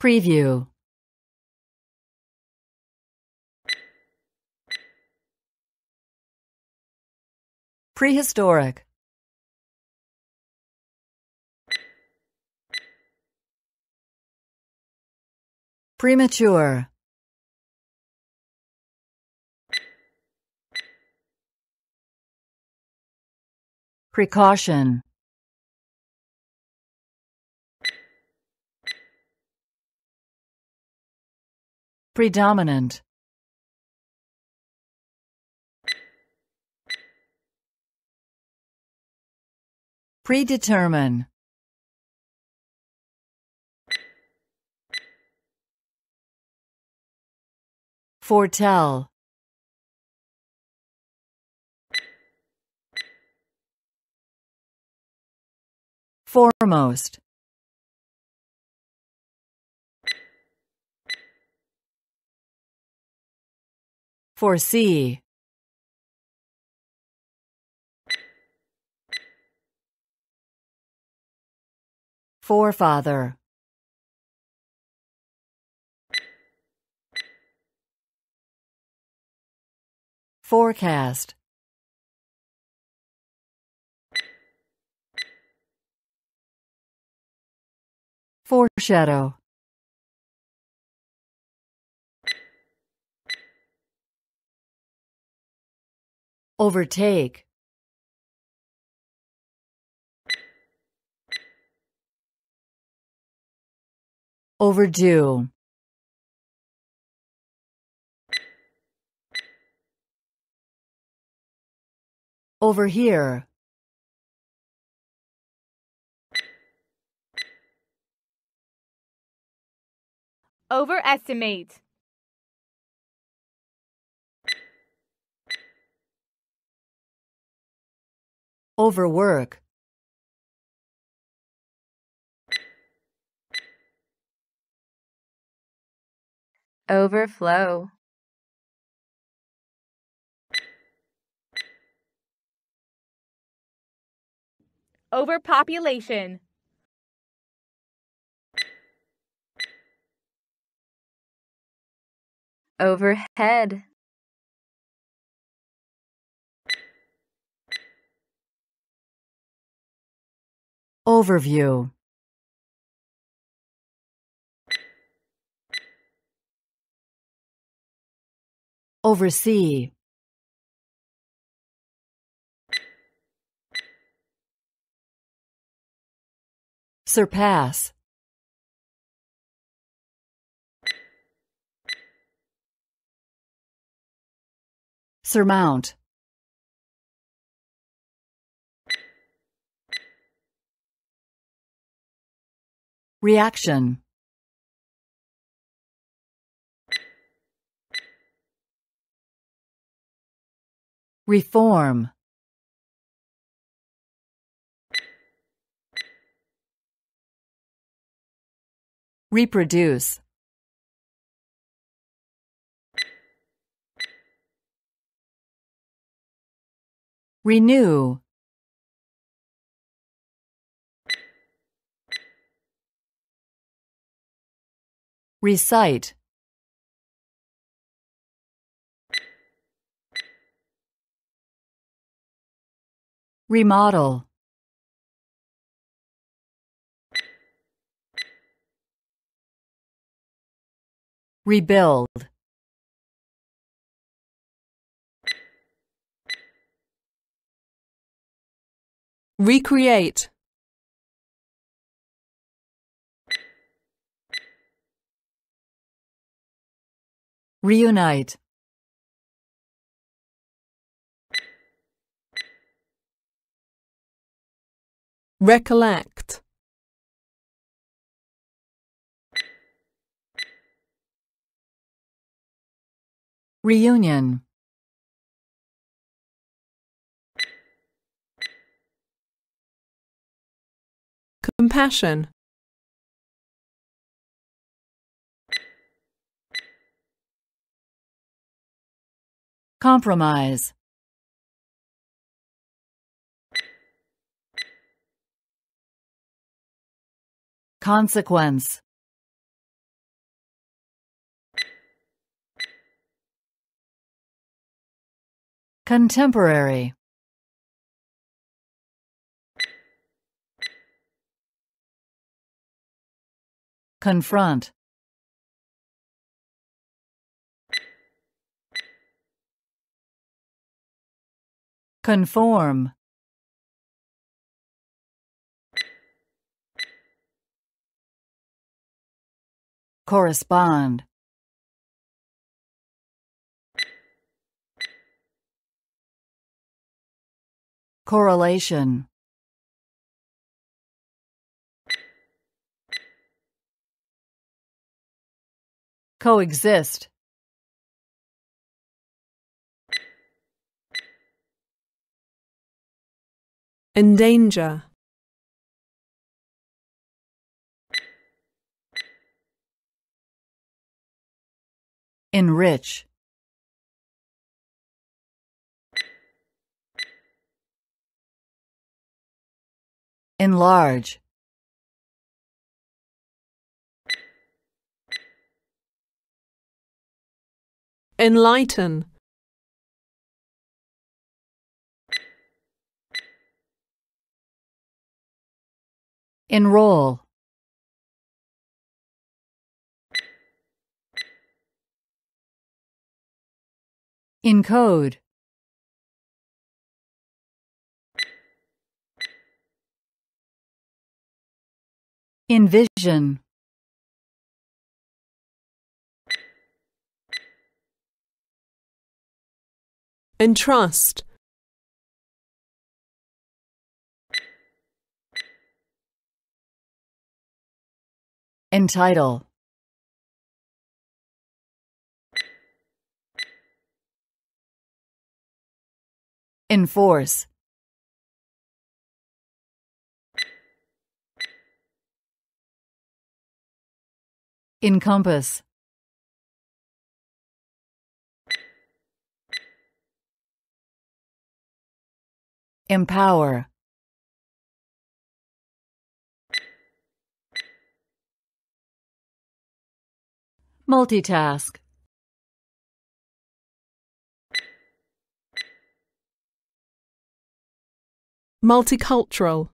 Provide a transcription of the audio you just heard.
Preview Prehistoric Premature Precaution predominant predetermine foretell foremost Foresee. Forefather. Forecast. Foreshadow. Overtake. Overdue. Over here. Overestimate. overwork overflow overpopulation overhead Overview Oversee Surpass Surmount Reaction Reform Reproduce Renew Recite Remodel Rebuild Recreate Reunite. Recollect. Reunion. Compassion. Compromise Consequence Contemporary Confront Conform. Correspond. Correlation. Coexist. endanger enrich enlarge enlighten Enroll Encode Envision Entrust Entitle Enforce Encompass Empower Multitask Multicultural